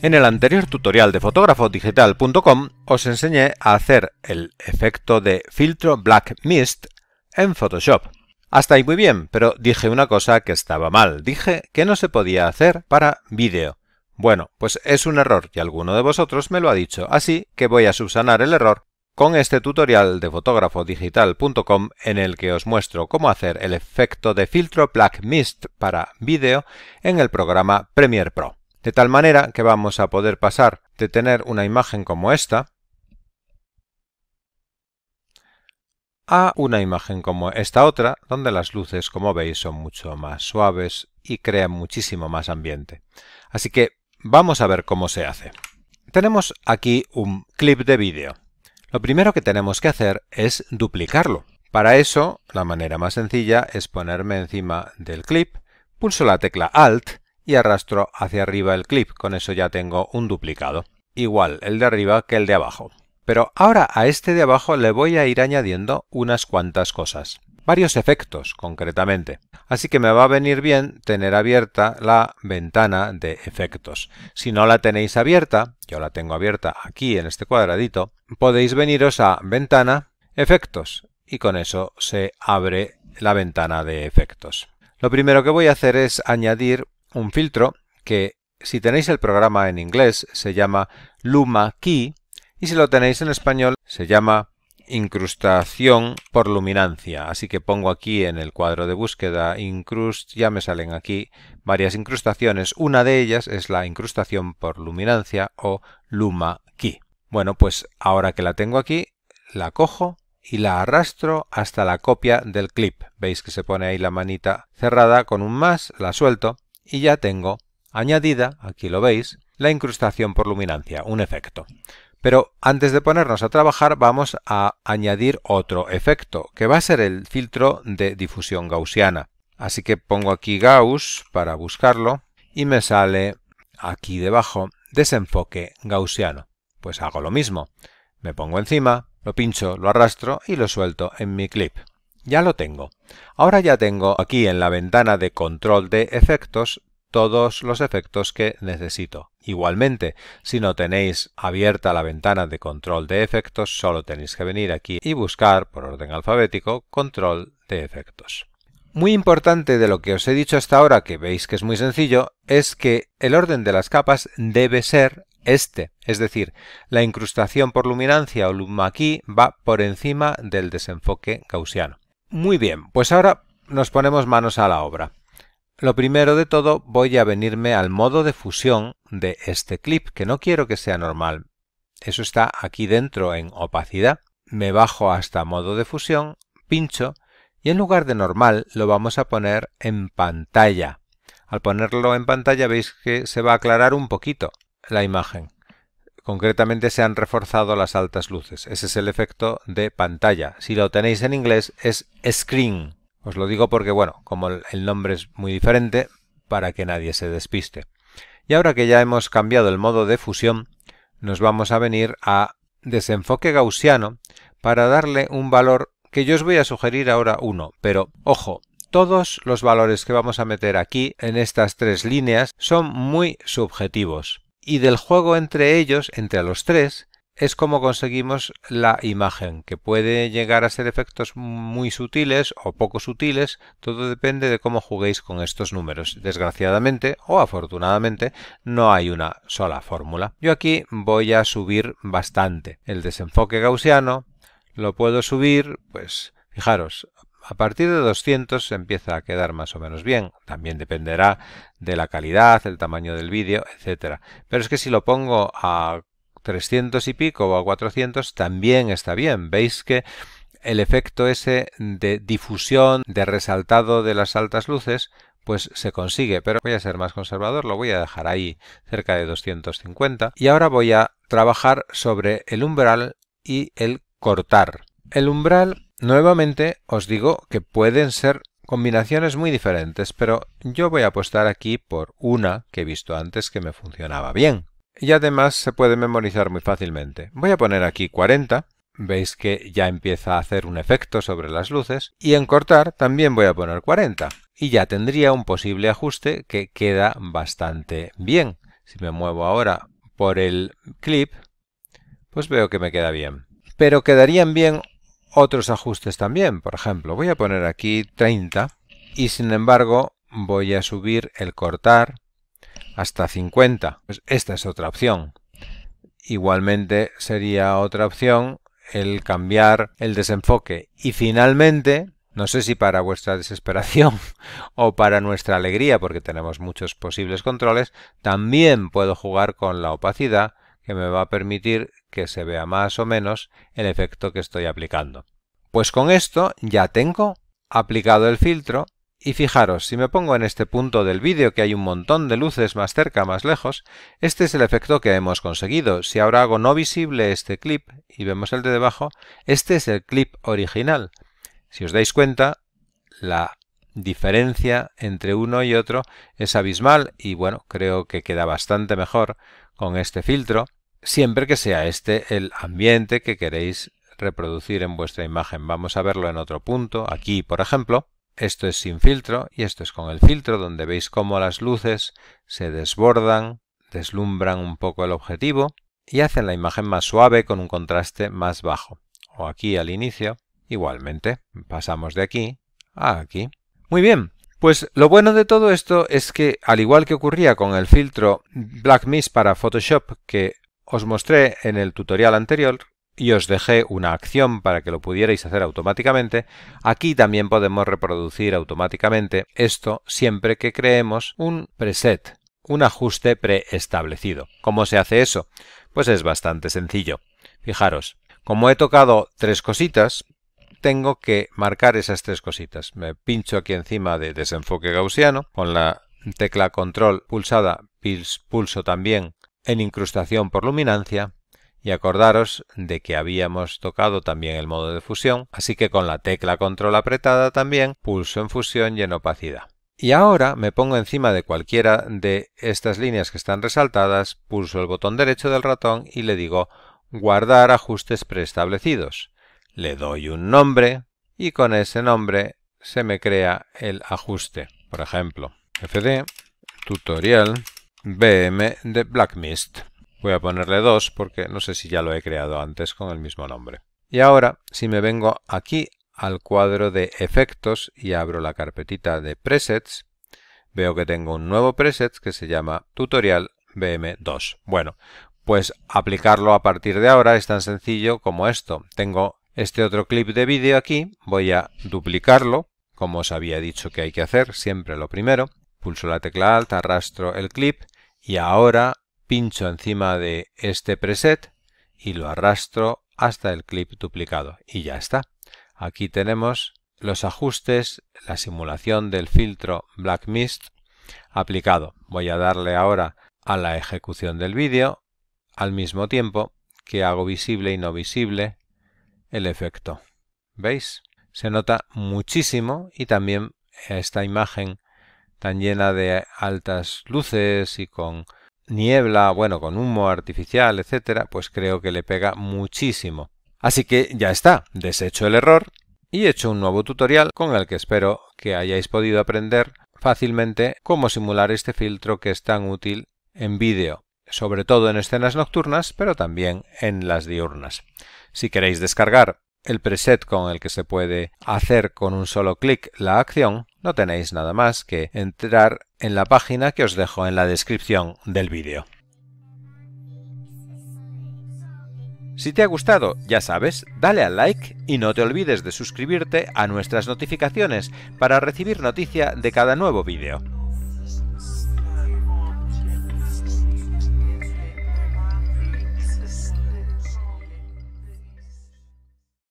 En el anterior tutorial de fotógrafodigital.com os enseñé a hacer el efecto de filtro Black Mist en Photoshop. Hasta ahí muy bien, pero dije una cosa que estaba mal. Dije que no se podía hacer para vídeo. Bueno, pues es un error y alguno de vosotros me lo ha dicho, así que voy a subsanar el error con este tutorial de fotógrafodigital.com en el que os muestro cómo hacer el efecto de filtro Black Mist para vídeo en el programa Premiere Pro. De tal manera que vamos a poder pasar de tener una imagen como esta a una imagen como esta otra, donde las luces, como veis, son mucho más suaves y crean muchísimo más ambiente. Así que vamos a ver cómo se hace. Tenemos aquí un clip de vídeo. Lo primero que tenemos que hacer es duplicarlo. Para eso, la manera más sencilla es ponerme encima del clip, pulso la tecla Alt y arrastro hacia arriba el clip, con eso ya tengo un duplicado. Igual el de arriba que el de abajo. Pero ahora a este de abajo le voy a ir añadiendo unas cuantas cosas. Varios efectos, concretamente. Así que me va a venir bien tener abierta la ventana de efectos. Si no la tenéis abierta, yo la tengo abierta aquí en este cuadradito, podéis veniros a Ventana, Efectos, y con eso se abre la ventana de efectos. Lo primero que voy a hacer es añadir un filtro que si tenéis el programa en inglés se llama Luma Key y si lo tenéis en español se llama incrustación por luminancia. Así que pongo aquí en el cuadro de búsqueda incrust, ya me salen aquí varias incrustaciones. Una de ellas es la incrustación por luminancia o Luma Key. Bueno, pues ahora que la tengo aquí, la cojo y la arrastro hasta la copia del clip. Veis que se pone ahí la manita cerrada con un más, la suelto y ya tengo añadida, aquí lo veis, la incrustación por luminancia, un efecto. Pero antes de ponernos a trabajar vamos a añadir otro efecto, que va a ser el filtro de difusión gaussiana. Así que pongo aquí Gauss para buscarlo y me sale aquí debajo desenfoque gaussiano. Pues hago lo mismo. Me pongo encima, lo pincho, lo arrastro y lo suelto en mi clip. Ya lo tengo. Ahora ya tengo aquí en la ventana de control de efectos todos los efectos que necesito. Igualmente, si no tenéis abierta la ventana de control de efectos, solo tenéis que venir aquí y buscar, por orden alfabético, control de efectos. Muy importante de lo que os he dicho hasta ahora, que veis que es muy sencillo, es que el orden de las capas debe ser este, es decir, la incrustación por luminancia o lumma aquí va por encima del desenfoque gaussiano. Muy bien, pues ahora nos ponemos manos a la obra. Lo primero de todo voy a venirme al modo de fusión de este clip, que no quiero que sea normal. Eso está aquí dentro en opacidad. Me bajo hasta modo de fusión, pincho, y en lugar de normal lo vamos a poner en pantalla. Al ponerlo en pantalla veis que se va a aclarar un poquito la imagen. Concretamente se han reforzado las altas luces. Ese es el efecto de pantalla. Si lo tenéis en inglés es screen. Os lo digo porque, bueno, como el nombre es muy diferente, para que nadie se despiste. Y ahora que ya hemos cambiado el modo de fusión, nos vamos a venir a desenfoque gaussiano para darle un valor que yo os voy a sugerir ahora uno, pero ojo, todos los valores que vamos a meter aquí en estas tres líneas son muy subjetivos y del juego entre ellos, entre los tres, es como conseguimos la imagen, que puede llegar a ser efectos muy sutiles o poco sutiles, todo depende de cómo juguéis con estos números. Desgraciadamente o afortunadamente no hay una sola fórmula. Yo aquí voy a subir bastante el desenfoque gaussiano, lo puedo subir, pues fijaros, a partir de 200 se empieza a quedar más o menos bien. También dependerá de la calidad, el tamaño del vídeo, etcétera. Pero es que si lo pongo a 300 y pico o a 400 también está bien. Veis que el efecto ese de difusión, de resaltado de las altas luces, pues se consigue, pero voy a ser más conservador, lo voy a dejar ahí cerca de 250 y ahora voy a trabajar sobre el umbral y el cortar. El umbral Nuevamente os digo que pueden ser combinaciones muy diferentes, pero yo voy a apostar aquí por una que he visto antes que me funcionaba bien. Y además se puede memorizar muy fácilmente. Voy a poner aquí 40, veis que ya empieza a hacer un efecto sobre las luces, y en cortar también voy a poner 40, y ya tendría un posible ajuste que queda bastante bien. Si me muevo ahora por el clip, pues veo que me queda bien. Pero quedarían bien otros ajustes también. Por ejemplo, voy a poner aquí 30 y sin embargo voy a subir el cortar hasta 50. Pues esta es otra opción. Igualmente sería otra opción el cambiar el desenfoque. Y finalmente, no sé si para vuestra desesperación o para nuestra alegría, porque tenemos muchos posibles controles, también puedo jugar con la opacidad que me va a permitir que se vea más o menos el efecto que estoy aplicando. Pues con esto ya tengo aplicado el filtro y fijaros, si me pongo en este punto del vídeo que hay un montón de luces más cerca, más lejos, este es el efecto que hemos conseguido. Si ahora hago no visible este clip y vemos el de debajo, este es el clip original. Si os dais cuenta, la diferencia entre uno y otro es abismal y bueno, creo que queda bastante mejor con este filtro siempre que sea este el ambiente que queréis reproducir en vuestra imagen. Vamos a verlo en otro punto, aquí por ejemplo. Esto es sin filtro y esto es con el filtro, donde veis cómo las luces se desbordan, deslumbran un poco el objetivo y hacen la imagen más suave con un contraste más bajo. O aquí al inicio, igualmente, pasamos de aquí a aquí. Muy bien, pues lo bueno de todo esto es que, al igual que ocurría con el filtro Black Mist para Photoshop, que os mostré en el tutorial anterior y os dejé una acción para que lo pudierais hacer automáticamente, aquí también podemos reproducir automáticamente esto siempre que creemos un preset, un ajuste preestablecido. ¿Cómo se hace eso? Pues es bastante sencillo. Fijaros, como he tocado tres cositas, tengo que marcar esas tres cositas. Me pincho aquí encima de desenfoque gaussiano, con la tecla control pulsada pulso también en incrustación por luminancia y acordaros de que habíamos tocado también el modo de fusión, así que con la tecla control apretada también pulso en fusión y en opacidad. Y ahora me pongo encima de cualquiera de estas líneas que están resaltadas, pulso el botón derecho del ratón y le digo guardar ajustes preestablecidos. Le doy un nombre y con ese nombre se me crea el ajuste. Por ejemplo, fd tutorial BM de Black Mist. Voy a ponerle 2 porque no sé si ya lo he creado antes con el mismo nombre. Y ahora, si me vengo aquí al cuadro de efectos y abro la carpetita de presets, veo que tengo un nuevo preset que se llama tutorial BM2. Bueno, pues aplicarlo a partir de ahora es tan sencillo como esto. Tengo este otro clip de vídeo aquí, voy a duplicarlo, como os había dicho que hay que hacer, siempre lo primero, pulso la tecla alt, arrastro el clip y ahora pincho encima de este preset y lo arrastro hasta el clip duplicado y ya está. Aquí tenemos los ajustes, la simulación del filtro Black Mist aplicado. Voy a darle ahora a la ejecución del vídeo al mismo tiempo que hago visible y no visible el efecto. ¿Veis? Se nota muchísimo y también esta imagen tan llena de altas luces y con niebla, bueno, con humo artificial, etcétera, pues creo que le pega muchísimo. Así que ya está, deshecho el error y hecho un nuevo tutorial con el que espero que hayáis podido aprender fácilmente cómo simular este filtro que es tan útil en vídeo, sobre todo en escenas nocturnas, pero también en las diurnas. Si queréis descargar el preset con el que se puede hacer con un solo clic la acción, no tenéis nada más que entrar en la página que os dejo en la descripción del vídeo. Si te ha gustado, ya sabes, dale al like y no te olvides de suscribirte a nuestras notificaciones para recibir noticia de cada nuevo vídeo.